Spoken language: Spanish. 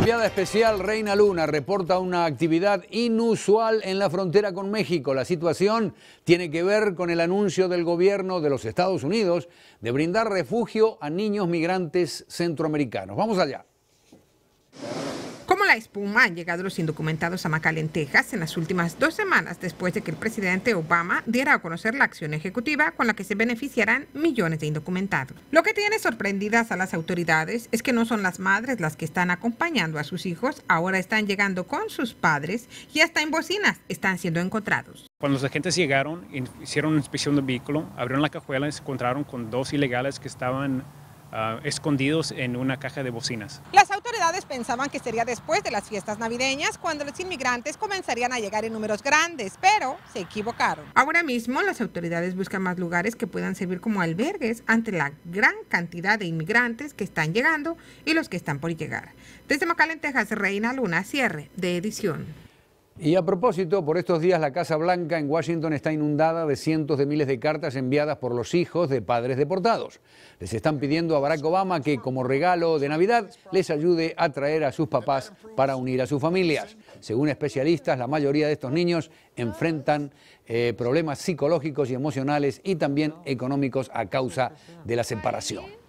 enviada especial Reina Luna reporta una actividad inusual en la frontera con México. La situación tiene que ver con el anuncio del gobierno de los Estados Unidos de brindar refugio a niños migrantes centroamericanos. Vamos allá la espuma han llegado los indocumentados a en Texas, en las últimas dos semanas después de que el presidente Obama diera a conocer la acción ejecutiva con la que se beneficiarán millones de indocumentados. Lo que tiene sorprendidas a las autoridades es que no son las madres las que están acompañando a sus hijos, ahora están llegando con sus padres y hasta en bocinas están siendo encontrados. Cuando los agentes llegaron, hicieron una inspección del vehículo, abrieron la cajuela y se encontraron con dos ilegales que estaban ah, escondidos en una caja de bocinas. Las pensaban que sería después de las fiestas navideñas cuando los inmigrantes comenzarían a llegar en números grandes, pero se equivocaron. Ahora mismo las autoridades buscan más lugares que puedan servir como albergues ante la gran cantidad de inmigrantes que están llegando y los que están por llegar. Desde McAllen, Texas, Reina Luna, cierre de edición. Y a propósito, por estos días la Casa Blanca en Washington está inundada de cientos de miles de cartas enviadas por los hijos de padres deportados. Les están pidiendo a Barack Obama que como regalo de Navidad les ayude a traer a sus papás para unir a sus familias. Según especialistas, la mayoría de estos niños enfrentan eh, problemas psicológicos y emocionales y también económicos a causa de la separación.